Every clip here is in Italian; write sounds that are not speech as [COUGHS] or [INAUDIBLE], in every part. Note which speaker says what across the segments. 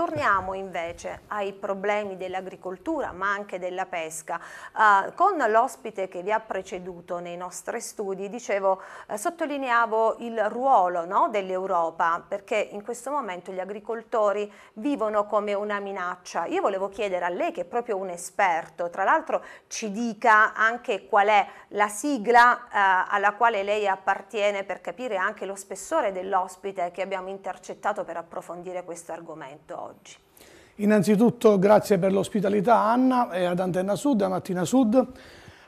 Speaker 1: torniamo invece ai problemi dell'agricoltura ma anche della pesca. Uh, con l'ospite che vi ha preceduto nei nostri studi, dicevo, uh, sottolineavo il ruolo no, dell'Europa perché in questo momento gli agricoltori vivono come una minaccia. Io volevo chiedere a lei che è proprio un esperto, tra l'altro ci dica anche qual è la sigla uh, alla quale lei appartiene per capire anche lo spessore dell'ospite che abbiamo intercettato per approfondire questo argomento oggi.
Speaker 2: Innanzitutto grazie per l'ospitalità Anna e ad Antenna Sud, a Mattina Sud.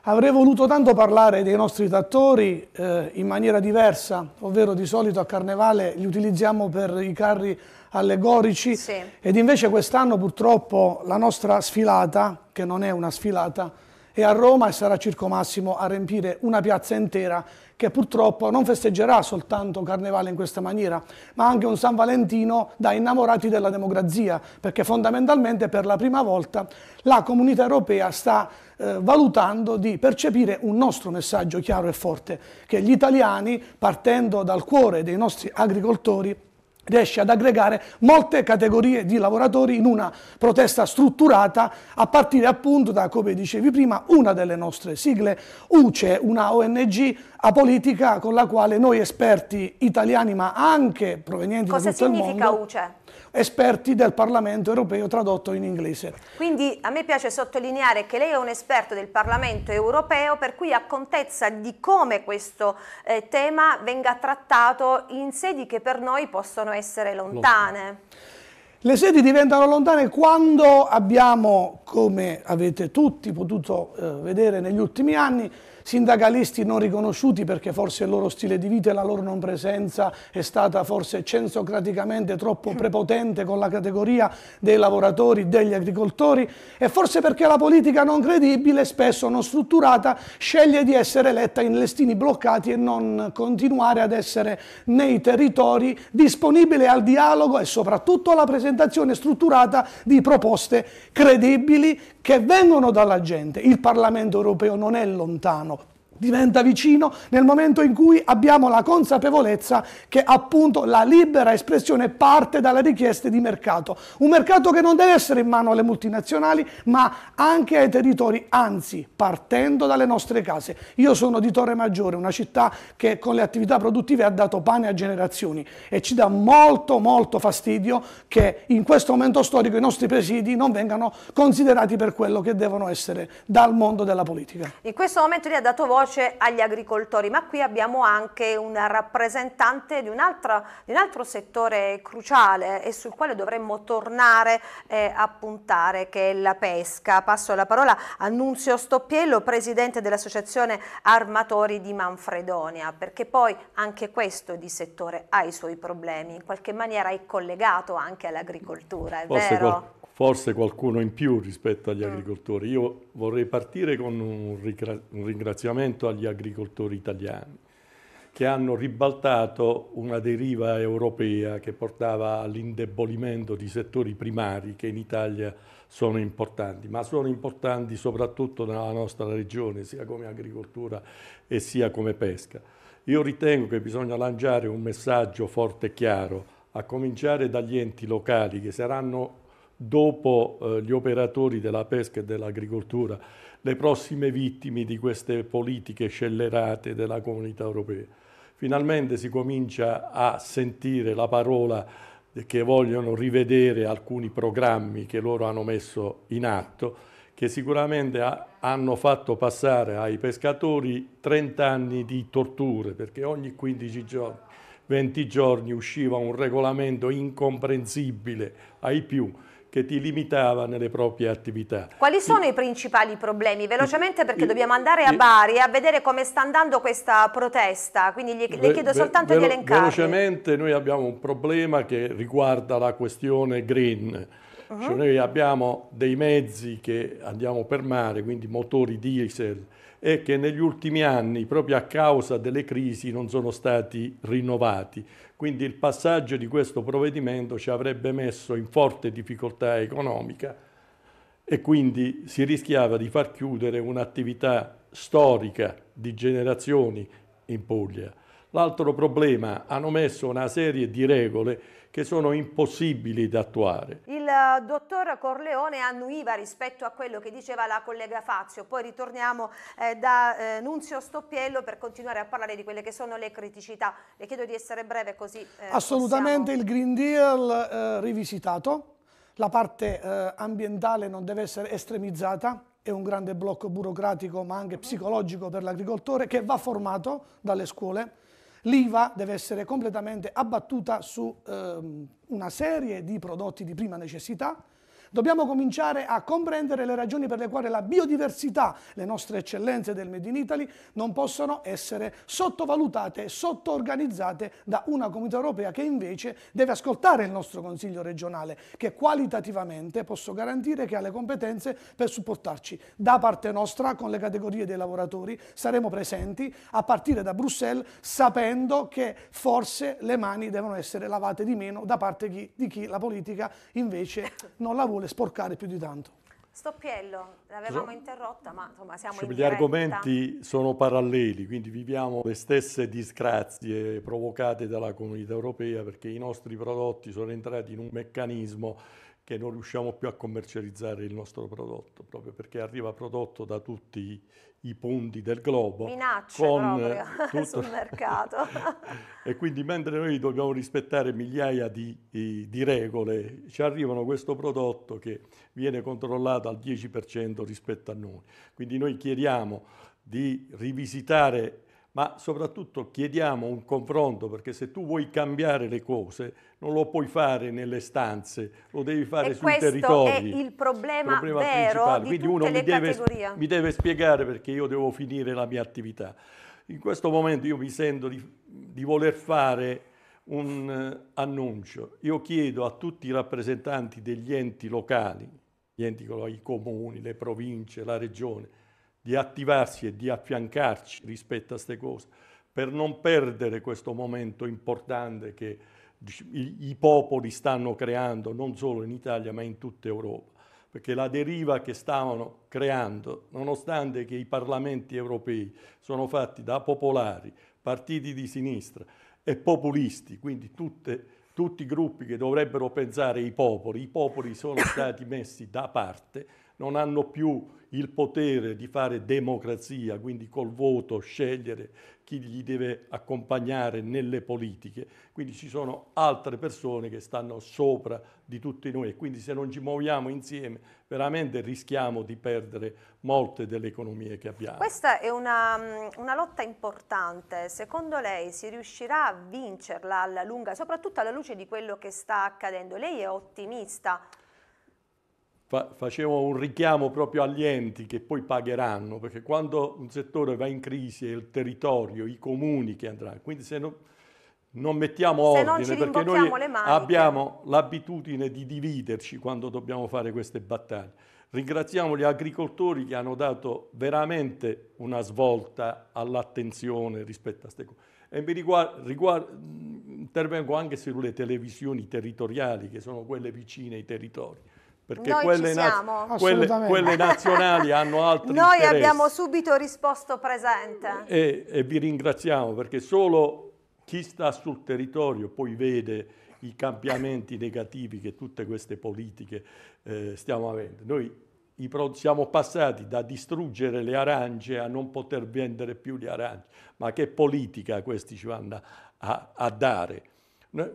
Speaker 2: Avrei voluto tanto parlare dei nostri trattori eh, in maniera diversa, ovvero di solito a Carnevale li utilizziamo per i carri allegorici sì. ed invece quest'anno purtroppo la nostra sfilata, che non è una sfilata, e a Roma sarà Circo Massimo a riempire una piazza intera che purtroppo non festeggerà soltanto Carnevale in questa maniera, ma anche un San Valentino da innamorati della democrazia, perché fondamentalmente per la prima volta la comunità europea sta eh, valutando di percepire un nostro messaggio chiaro e forte, che gli italiani, partendo dal cuore dei nostri agricoltori, riesce ad aggregare molte categorie di lavoratori in una protesta strutturata a partire appunto da, come dicevi prima, una delle nostre sigle UCE, una ONG apolitica con la quale noi esperti italiani ma anche provenienti Cosa da tutto il mondo... Cosa significa UCE? esperti del Parlamento europeo tradotto in inglese.
Speaker 1: Quindi a me piace sottolineare che lei è un esperto del Parlamento europeo per cui ha contezza di come questo eh, tema venga trattato in sedi che per noi possono essere lontane. Lo
Speaker 2: le sedi diventano lontane quando abbiamo, come avete tutti potuto eh, vedere negli ultimi anni, sindacalisti non riconosciuti perché forse il loro stile di vita e la loro non presenza è stata forse censocraticamente troppo mm. prepotente con la categoria dei lavoratori, degli agricoltori e forse perché la politica non credibile, spesso non strutturata, sceglie di essere eletta in listini bloccati e non continuare ad essere nei territori disponibile al dialogo e soprattutto alla presenza un'argomentazione strutturata di proposte credibili che vengono dalla gente. Il Parlamento europeo non è lontano, diventa vicino nel momento in cui abbiamo la consapevolezza che appunto la libera espressione parte dalle richieste di mercato. Un mercato che non deve essere in mano alle multinazionali, ma anche ai territori, anzi partendo dalle nostre case. Io sono di Torre Maggiore, una città che con le attività produttive ha dato pane a generazioni e ci dà molto molto fastidio che in questo momento storico i nostri presidi non vengano considerati per quello che devono essere dal mondo della politica.
Speaker 1: In questo momento lì ha dato voce voce agli agricoltori, ma qui abbiamo anche un rappresentante di un, altro, di un altro settore cruciale e sul quale dovremmo tornare eh, a puntare, che è la pesca. Passo la parola a Nunzio Stoppiello, presidente dell'Associazione Armatori di Manfredonia, perché poi anche questo di settore ha i suoi problemi, in qualche maniera è collegato anche all'agricoltura, è Posso vero?
Speaker 3: forse qualcuno in più rispetto agli ah. agricoltori. Io vorrei partire con un, ringraziamento agli agricoltori italiani che hanno ribaltato una deriva europea che portava all'indebolimento di settori primari che in Italia sono importanti, ma sono importanti soprattutto nella nostra regione, sia come agricoltura e sia come pesca. Io ritengo che bisogna lanciare un messaggio forte e chiaro, a cominciare dagli enti locali che saranno dopo eh, gli operatori della pesca e dell'agricoltura, le prossime vittime di queste politiche scellerate della comunità europea. Finalmente si comincia a sentire la parola che vogliono rivedere alcuni programmi che loro hanno messo in atto, che sicuramente ha, hanno fatto passare ai pescatori 30 anni di torture, perché ogni 15 giorni 20 giorni usciva un regolamento incomprensibile ai più che ti limitava nelle proprie attività.
Speaker 1: Quali sono i principali problemi? Velocemente perché dobbiamo andare a Bari a vedere come sta andando questa protesta, quindi gli, le chiedo soltanto ve, di elencare. Velocemente
Speaker 3: noi abbiamo un problema che riguarda la questione green. Uh mhm. -huh. cioè noi abbiamo dei mezzi che andiamo per mare, quindi motori diesel, è che negli ultimi anni, proprio a causa delle crisi, non sono stati rinnovati. Quindi il passaggio di questo provvedimento ci avrebbe messo in forte difficoltà economica e quindi si rischiava di far chiudere un'attività storica di generazioni in Puglia. L'altro problema, hanno messo una serie di regole che sono impossibili da attuare.
Speaker 1: Il eh, dottor Corleone annuiva rispetto a quello che diceva la collega Fazio, poi ritorniamo eh, da eh, Nunzio Stoppiello per continuare a parlare di quelle che sono le criticità. Le chiedo di essere breve così. Eh, Assolutamente
Speaker 2: possiamo... il Green Deal eh, rivisitato, la parte eh, ambientale non deve essere estremizzata, è un grande blocco burocratico ma anche mhm. psicologico per l'agricoltore che va formato dalle scuole l'IVA deve essere completamente abbattuta su ehm, una serie di prodotti di prima necessità, Dobbiamo cominciare a comprendere le ragioni per le quali la biodiversità, le nostre eccellenze del Made in Italy, non possono essere sottovalutate, sottoorganizzate da una comunità europea che invece deve ascoltare il nostro Consiglio regionale, che qualitativamente posso garantire che ha le competenze per supportarci. Da parte nostra, con le categorie dei lavoratori, saremo presenti a partire da Bruxelles, sapendo che forse le mani devono essere lavate di meno da parte di chi la politica invece non la vuole vuole sporcare più di tanto.
Speaker 1: Stoppiello, l'avevamo interrotta, ma insomma siamo cioè, in Gli diretta. argomenti
Speaker 3: sono paralleli, quindi viviamo le stesse disgrazie provocate dalla comunità europea perché i nostri prodotti sono entrati in un meccanismo che non riusciamo più a commercializzare il nostro prodotto, proprio perché arriva prodotto da tutti i punti del globo. Minacce con eh, [LAUGHS] tutto... sul
Speaker 1: mercato.
Speaker 3: [LAUGHS] e quindi mentre noi dobbiamo rispettare migliaia di, di, regole, ci arrivano questo prodotto che viene controllato al 10% rispetto a noi. Quindi noi chiediamo di rivisitare ma soprattutto chiediamo un confronto perché se tu vuoi cambiare le cose non lo puoi fare nelle stanze, lo devi fare e sui territori. Questo è il
Speaker 1: problema, problema vero Quindi uno mi deve, mi
Speaker 3: deve, spiegare perché io devo finire la mia attività. In questo momento io mi sento di, di voler fare un uh, annuncio. Io chiedo a tutti i rappresentanti degli enti locali, gli enti, i comuni, le province, la regione, di attivarsi e di affiancarci rispetto a queste cose, per non perdere questo momento importante che i popoli stanno creando non solo in Italia ma in tutta Europa, perché la deriva che stavano creando, nonostante che i parlamenti europei sono fatti da popolari, partiti di sinistra e populisti, quindi tutte, tutti i gruppi che dovrebbero pensare ai popoli, i popoli sono stati messi da parte non hanno più il potere di fare democrazia, quindi col voto scegliere chi li deve accompagnare nelle politiche. Quindi ci sono altre persone che stanno sopra di tutti noi e quindi se non ci muoviamo insieme veramente rischiamo di perdere molte delle economie che abbiamo.
Speaker 1: Questa è una, mm, una lotta importante, secondo lei si riuscirà a vincerla alla lunga, soprattutto alla luce di quello che sta accadendo? Lei è ottimista?
Speaker 3: fa- facevo un richiamo proprio agli enti che poi pagheranno, perché quando un settore va in crisi è il territorio, i comuni che andranno. Quindi se non, non mettiamo se ordine, non perché noi abbiamo l'abitudine di dividerci quando dobbiamo fare queste battaglie. Ringraziamo gli agricoltori che hanno dato veramente una svolta all'attenzione rispetto a queste cose. E mi riguardo, riguardo, intervengo anche sulle televisioni territoriali, che sono quelle vicine ai territori perché Noi quelle, naz- quelle, quelle, nazionali hanno altri Noi interessi. abbiamo
Speaker 1: subito risposto presente.
Speaker 3: E, e, vi ringraziamo perché solo chi sta sul territorio poi vede i cambiamenti negativi che tutte queste politiche eh, stiamo avendo. Noi pro- siamo passati da distruggere le arance a non poter vendere più le arance, ma che politica questi ci vanno a, a dare?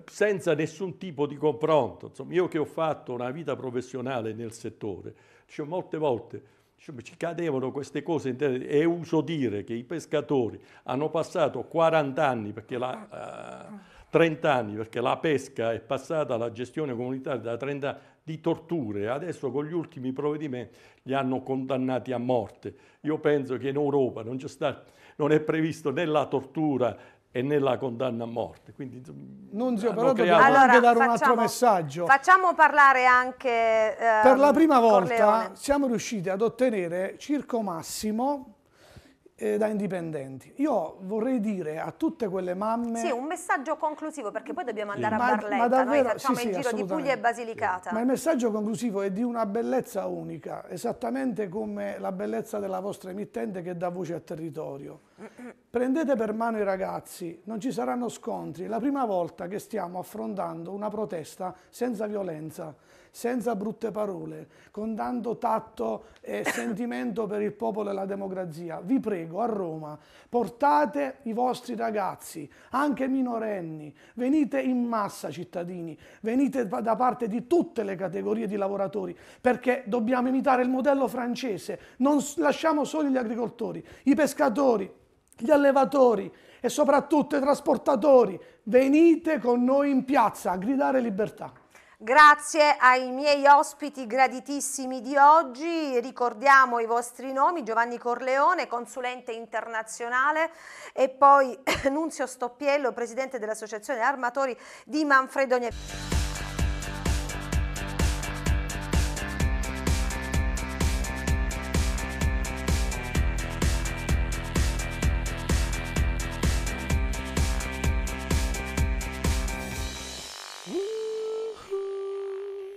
Speaker 3: senza nessun tipo di confronto. Insomma, io che ho fatto una vita professionale nel settore, cioè, molte volte cioè, ci cadevano queste cose e uso dire che i pescatori hanno passato 40 anni perché la... Uh, eh, 30 anni perché la pesca è passata alla gestione comunitaria da 30 anni di torture, adesso con gli ultimi provvedimenti li hanno condannati a morte. Io penso che in Europa non, sta, non è previsto né la tortura e nella condanna a morte. Quindi,
Speaker 2: Nunzio, eh, però dobbiamo allora, anche dare facciamo, un altro messaggio.
Speaker 1: Facciamo parlare anche... Eh, per la prima Corleone. volta
Speaker 2: siamo riusciti ad ottenere Circo Massimo eh, da indipendenti. Io vorrei dire a tutte quelle mamme... Sì, un
Speaker 1: messaggio conclusivo, perché poi dobbiamo andare sì. a ma, Barletta, ma davvero, noi facciamo sì, il giro di Puglia e Basilicata. Ma il
Speaker 2: messaggio conclusivo è di una bellezza unica, esattamente come la bellezza della vostra emittente che dà voce al territorio Prendete per mano i ragazzi, non ci saranno scontri. È la prima volta che stiamo affrontando una protesta senza violenza, senza brutte parole, con tanto tatto e [COUGHS] sentimento per il popolo e la democrazia. Vi prego, a Roma, portate i vostri ragazzi, anche minorenni, venite in massa cittadini, venite da parte di tutte le categorie di lavoratori, perché dobbiamo imitare il modello francese. Non lasciamo soli gli agricoltori, i pescatori, gli allevatori e soprattutto i trasportatori, venite con noi in piazza a gridare libertà.
Speaker 1: Grazie ai miei ospiti graditissimi di oggi, ricordiamo i vostri nomi, Giovanni Corleone, consulente internazionale e poi [LAUGHS] Nunzio Stoppiello, presidente dell'Associazione Armatori di Manfredonia.